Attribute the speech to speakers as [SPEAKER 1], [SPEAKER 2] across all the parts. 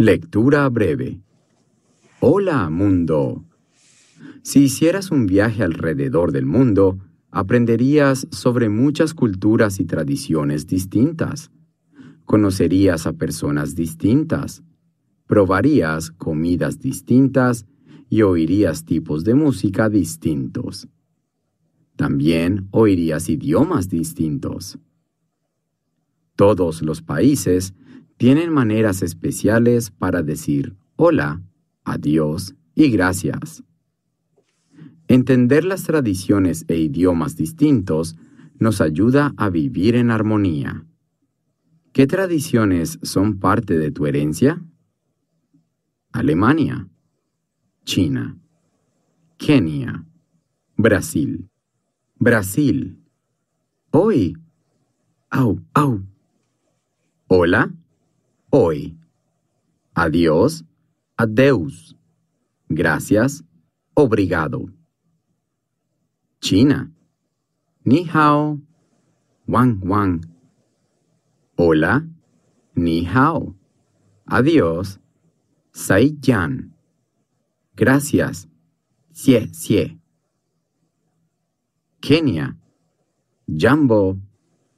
[SPEAKER 1] Lectura breve. Hola, mundo. Si hicieras un viaje alrededor del mundo, aprenderías sobre muchas culturas y tradiciones distintas. Conocerías a personas distintas. Probarías comidas distintas y oirías tipos de música distintos. También oirías idiomas distintos. Todos los países tienen maneras especiales para decir hola, adiós y gracias. Entender las tradiciones e idiomas distintos nos ayuda a vivir en armonía. ¿Qué tradiciones son parte de tu herencia? Alemania, China, Kenia, Brasil, Brasil. Hoy, au, au, Hola, hoy. Adiós, adeus. Gracias, obrigado. China. Ni hao, wang wang. Hola, ni hao. Adiós, sai yan. Gracias, xie xie. Kenia. Jumbo,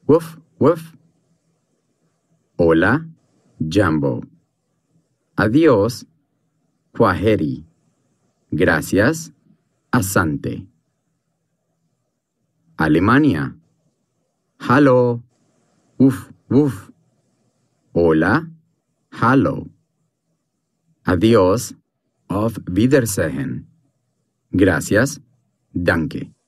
[SPEAKER 1] woof woof. Hola, Jambo. Adiós, Kwaheri. Gracias, Asante. Alemania. Hallo. Uf, uf. Hola, hallo. Adiós, auf Wiedersehen. Gracias, danke.